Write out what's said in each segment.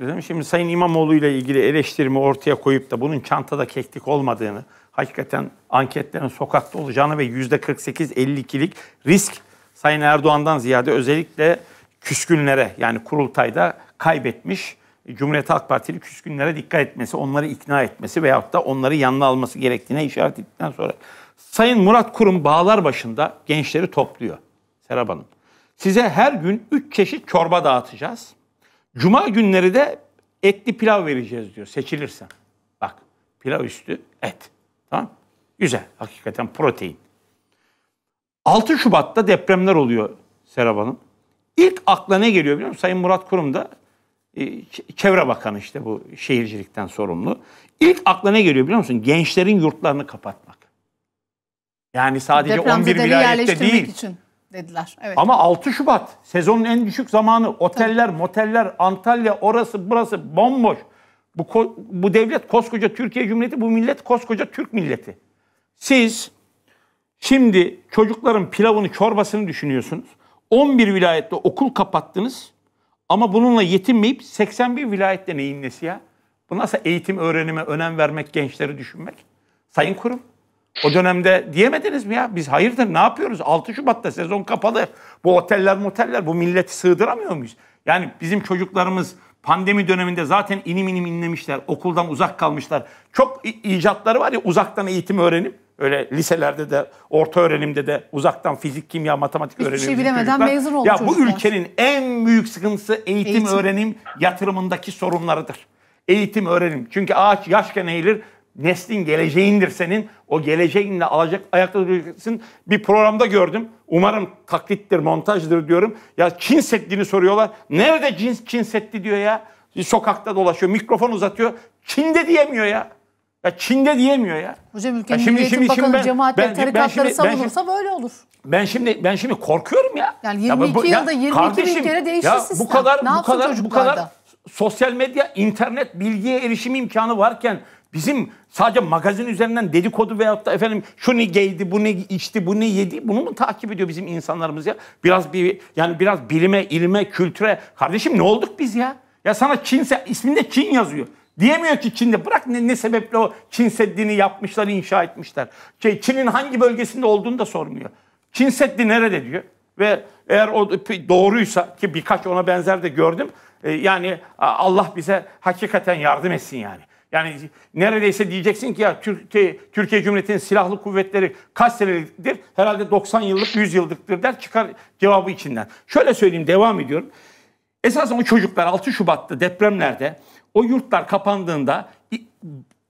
dedim. Şimdi Sayın İmamoğlu ile ilgili eleştirimi ortaya koyup da bunun çantada keklik olmadığını, hakikaten anketlerin sokakta olacağını ve yüzde 48-52'lik risk Sayın Erdoğan'dan ziyade özellikle küskünlere yani kurultayda kaybetmiş Cumhuriyet Halk Partili küskünlere dikkat etmesi, onları ikna etmesi veyahut da onları yanına alması gerektiğine işaret ettikten sonra Sayın Murat Kurum bağlar başında gençleri topluyor. Serap Hanım. Size her gün üç çeşit çorba dağıtacağız. Cuma günleri de etli pilav vereceğiz diyor seçilirsen. Bak pilav üstü et. Tamam Güzel. Hakikaten protein. 6 Şubat'ta depremler oluyor Serap Hanım. İlk akla ne geliyor biliyor musun? Sayın Murat Kurum da e, Çevre Bakanı işte bu şehircilikten sorumlu. İlk akla ne geliyor biliyor musun? Gençlerin yurtlarını kapatmak. Yani sadece Depremzede 11 vilayette değil. Için dediler. Evet. Ama 6 Şubat sezonun en düşük zamanı. Oteller, Tabii. moteller, Antalya orası burası bomboş. Bu, bu devlet koskoca Türkiye Cumhuriyeti, bu millet koskoca Türk milleti. Siz şimdi çocukların pilavını, çorbasını düşünüyorsunuz. 11 vilayette okul kapattınız ama bununla yetinmeyip 81 vilayette neyin nesi ya? Bu nasıl eğitim öğrenime önem vermek, gençleri düşünmek? Sayın kurum o dönemde diyemediniz mi ya? Biz hayırdır ne yapıyoruz? 6 Şubat'ta sezon kapalı. Bu oteller moteller bu milleti sığdıramıyor muyuz? Yani bizim çocuklarımız pandemi döneminde zaten inim inim inlemişler. Okuldan uzak kalmışlar. Çok icatları var ya uzaktan eğitim öğrenip. Öyle liselerde de, orta öğrenimde de uzaktan fizik, kimya, matematik öğrenimi. Hiçbir şey bilemeden çocuklar. mezun oldu Ya çocuklar. bu ülkenin en büyük sıkıntısı eğitim, eğitim, öğrenim yatırımındaki sorunlarıdır. Eğitim, öğrenim. Çünkü ağaç yaşken eğilir, neslin geleceğindir senin. O geleceğinle alacak, ayakta duracaksın. Bir programda gördüm. Umarım taklittir, montajdır diyorum. Ya Çin Seddi'ni soruyorlar. Nerede Çin, Çin Seddi diyor ya. Sokakta dolaşıyor, mikrofon uzatıyor. Çin'de diyemiyor ya. Ya Çin'de diyemiyor ya. Hocam ülkenin ya şimdi, Milliyetin şimdi, ben, cemaat ben, tarikatları ben şimdi, savunursa ben şimdi, böyle olur. Ben şimdi ben şimdi korkuyorum ya. Yani 22 ya, yılda 22 kardeşim, bin kere değişti sistem. Bu kadar, ne bu kadar, bu kadar sosyal medya, internet bilgiye erişim imkanı varken Bizim sadece magazin üzerinden dedikodu veyahut da efendim şu ne giydi, bu ne içti, bu ne yedi bunu mu takip ediyor bizim insanlarımız ya? Biraz bir yani biraz bilime, ilme, kültüre kardeşim ne olduk biz ya? Ya sana Çinse isminde Çin yazıyor. Diyemiyor ki Çin'de bırak ne, ne sebeple o Çin Seddi'ni yapmışlar, inşa etmişler. Şey, Çin'in hangi bölgesinde olduğunu da sormuyor. Çin Seddi nerede diyor. Ve eğer o doğruysa ki birkaç ona benzer de gördüm. E, yani Allah bize hakikaten yardım etsin yani. Yani neredeyse diyeceksin ki ya Türkiye, Türkiye Cumhuriyeti'nin silahlı kuvvetleri kaç seneliktir? Herhalde 90 yıllık, 100 yıllıktır der çıkar cevabı içinden. Şöyle söyleyeyim devam ediyorum. Esasen o çocuklar 6 Şubat'ta depremlerde o yurtlar kapandığında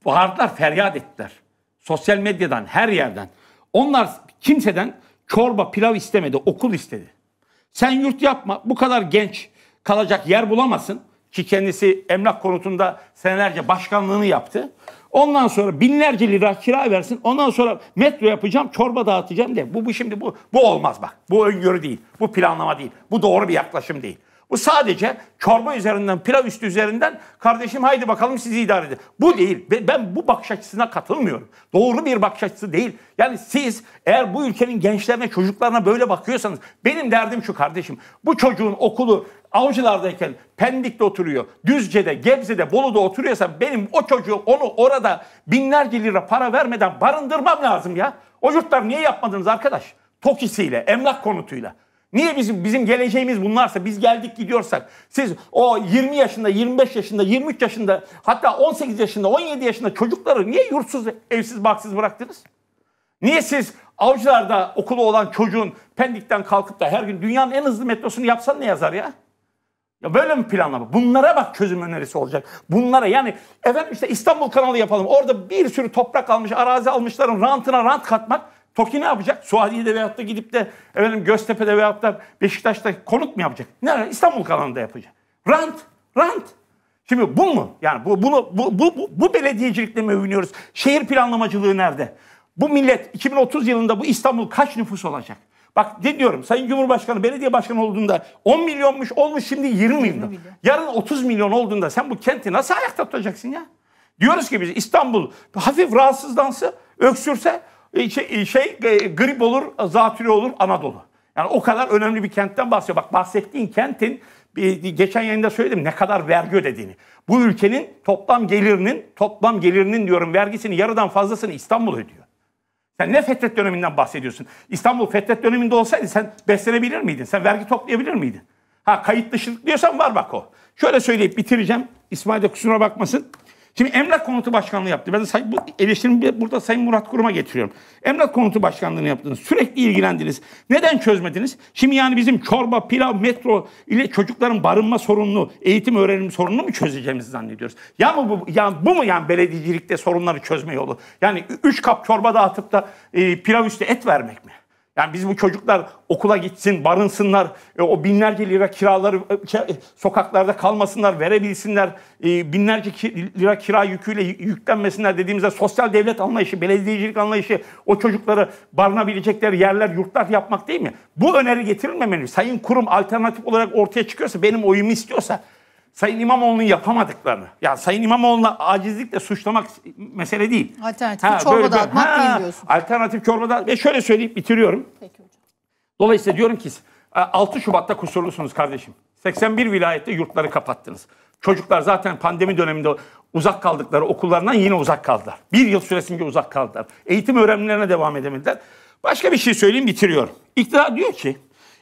bağırdılar, feryat ettiler. Sosyal medyadan, her yerden. Onlar kimseden çorba, pilav istemedi, okul istedi. Sen yurt yapma, bu kadar genç kalacak yer bulamasın ki kendisi emlak konutunda senelerce başkanlığını yaptı. Ondan sonra binlerce lira kira versin. Ondan sonra metro yapacağım, çorba dağıtacağım de. Bu, bu şimdi bu, bu olmaz bak. Bu öngörü değil. Bu planlama değil. Bu doğru bir yaklaşım değil. Bu sadece çorba üzerinden, pilav üstü üzerinden kardeşim haydi bakalım sizi idare edin. Bu değil. Ben bu bakış açısına katılmıyorum. Doğru bir bakış açısı değil. Yani siz eğer bu ülkenin gençlerine, çocuklarına böyle bakıyorsanız benim derdim şu kardeşim. Bu çocuğun okulu Avcılar'dayken Pendik'te oturuyor, Düzce'de, Gebze'de, Bolu'da oturuyorsa benim o çocuğu onu orada binlerce lira para vermeden barındırmam lazım ya. O yurtlar niye yapmadınız arkadaş? Tokisiyle, emlak konutuyla. Niye bizim bizim geleceğimiz bunlarsa biz geldik gidiyorsak siz o 20 yaşında 25 yaşında 23 yaşında hatta 18 yaşında 17 yaşında çocukları niye yurtsuz evsiz baksız bıraktınız? Niye siz avcılarda okulu olan çocuğun Pendik'ten kalkıp da her gün dünyanın en hızlı metrosunu yapsan ne yazar ya? Ya böyle mi planlama? Bunlara bak çözüm önerisi olacak. Bunlara yani efendim işte İstanbul kanalı yapalım. Orada bir sürü toprak almış, arazi almışların rantına rant katmak. TOKİ ne yapacak? Suadiye'de veyahut da gidip de efendim Göztepe'de veyahut da Beşiktaş'ta konut mu yapacak? Nerede? İstanbul kanalında yapacak. Rant, rant. Şimdi bu mu? Yani bu, bunu, bu, bu, bu, bu belediyecilikle mi övünüyoruz? Şehir planlamacılığı nerede? Bu millet 2030 yılında bu İstanbul kaç nüfus olacak? Bak ne diyorum Sayın Cumhurbaşkanı belediye başkanı olduğunda 10 milyonmuş olmuş şimdi 20, 20 milyon. Yarın 30 milyon olduğunda sen bu kenti nasıl ayakta tutacaksın ya? Diyoruz ki biz İstanbul hafif rahatsızlansa, öksürse e, şey, e, şey e, grip olur, zatürre olur Anadolu. Yani o kadar önemli bir kentten bahsediyor. Bak bahsettiğin kentin geçen yayında söyledim ne kadar vergi ödediğini. Bu ülkenin toplam gelirinin, toplam gelirinin diyorum vergisini yarıdan fazlasını İstanbul ödüyor. Sen ne Fetret döneminden bahsediyorsun? İstanbul Fetret döneminde olsaydı sen beslenebilir miydin? Sen vergi toplayabilir miydin? Ha kayıt dışılık diyorsan var bak o. Şöyle söyleyip bitireceğim. İsmail de kusura bakmasın. Şimdi Emlak Konutu Başkanlığı yaptı. Ben de say, bu eleştirimi burada Sayın Murat Kurum'a getiriyorum. Emlak Konutu Başkanlığı'nı yaptınız. Sürekli ilgilendiniz. Neden çözmediniz? Şimdi yani bizim çorba, pilav, metro ile çocukların barınma sorununu, eğitim öğrenim sorununu mu çözeceğimizi zannediyoruz? Ya mı bu ya bu mu yani belediyecilikte sorunları çözme yolu? Yani üç kap çorba dağıtıp da e, pilav üstü et vermek mi? Yani biz bu çocuklar okula gitsin, barınsınlar, e, o binlerce lira kiraları e, e, sokaklarda kalmasınlar, verebilsinler, binlerce lira kira yüküyle yüklenmesinler dediğimizde sosyal devlet anlayışı, belediyecilik anlayışı, o çocuklara barınabilecekleri yerler, yurtlar yapmak değil mi? Bu öneri getirilmemeli. Sayın kurum alternatif olarak ortaya çıkıyorsa, benim oyumu istiyorsa, Sayın İmamoğlu'nun yapamadıklarını. Ya Sayın İmamoğlu'na acizlikle suçlamak mesele değil. Alternatif ha, çorbada böyle, atmak ha, değil diyorsun. Alternatif çorbada ve şöyle söyleyip bitiriyorum. Peki Dolayısıyla diyorum ki 6 e, Şubat'ta kusurlusunuz kardeşim. 81 vilayette yurtları kapattınız. Çocuklar zaten pandemi döneminde uzak kaldıkları okullarından yine uzak kaldılar. Bir yıl süresince uzak kaldılar. Eğitim öğrenimlerine devam edemediler. Başka bir şey söyleyeyim bitiriyorum. İktidar diyor ki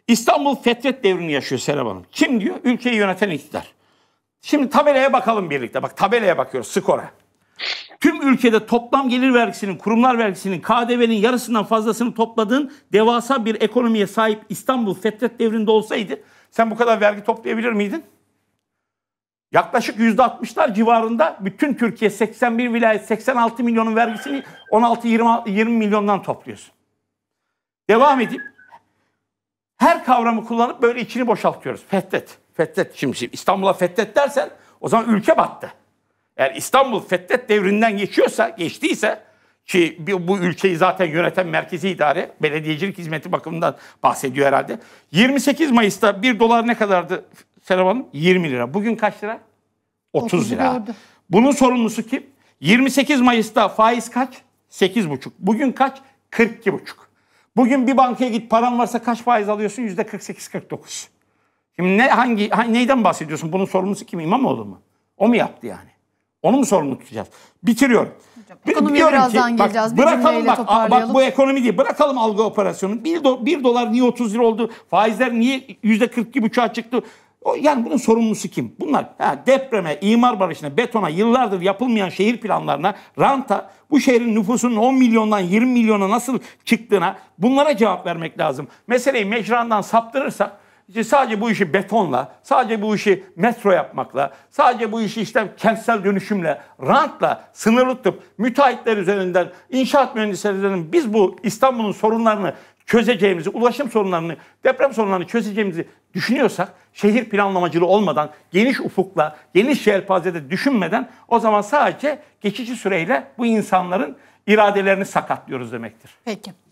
İstanbul fetret devrini yaşıyor Serap Hanım. Kim diyor? Ülkeyi yöneten iktidar. Şimdi tabelaya bakalım birlikte. Bak tabelaya bakıyoruz skora. Tüm ülkede toplam gelir vergisinin, kurumlar vergisinin, KDV'nin yarısından fazlasını topladığın devasa bir ekonomiye sahip İstanbul Fetret devrinde olsaydı sen bu kadar vergi toplayabilir miydin? Yaklaşık %60'lar civarında bütün Türkiye 81 vilayet 86 milyonun vergisini 16-20 milyondan topluyorsun. Devam edeyim. Her kavramı kullanıp böyle içini boşaltıyoruz. Fethet fethet. Şimdi, şimdi İstanbul'a fethet dersen o zaman ülke battı. Eğer İstanbul fethet devrinden geçiyorsa, geçtiyse ki bu ülkeyi zaten yöneten merkezi idare, belediyecilik hizmeti bakımından bahsediyor herhalde. 28 Mayıs'ta 1 dolar ne kadardı Serap Hanım? 20 lira. Bugün kaç lira? 30, lira. Bunun sorumlusu kim? 28 Mayıs'ta faiz kaç? 8,5. Bugün kaç? 42,5. Bugün bir bankaya git paran varsa kaç faiz alıyorsun? %48-49. Şimdi ne hangi neyden bahsediyorsun? Bunun sorumlusu kim? İmamoğlu mu? O mu yaptı yani? Onu mu sorumlu tutacağız? Bitiriyorum. Hocam, ekonomiye birazdan ki, geleceğiz. Bak, bir bırakalım bak, bak bu ekonomi değil. Bırakalım algı operasyonu. Bir, do, bir dolar niye 30 lira oldu? Faizler niye yüzde 42,5'a çıktı? O, yani bunun sorumlusu kim? Bunlar ha, depreme, imar barışına, betona, yıllardır yapılmayan şehir planlarına, ranta, bu şehrin nüfusunun 10 milyondan 20 milyona nasıl çıktığına bunlara cevap vermek lazım. Meseleyi mecrandan saptırırsak işte sadece bu işi betonla, sadece bu işi metro yapmakla, sadece bu işi işte kentsel dönüşümle, rantla sınırlı tutup müteahhitler üzerinden, inşaat mühendisleri üzerinden biz bu İstanbul'un sorunlarını çözeceğimizi, ulaşım sorunlarını, deprem sorunlarını çözeceğimizi düşünüyorsak şehir planlamacılığı olmadan, geniş ufukla, geniş yelpazede düşünmeden o zaman sadece geçici süreyle bu insanların iradelerini sakatlıyoruz demektir. Peki.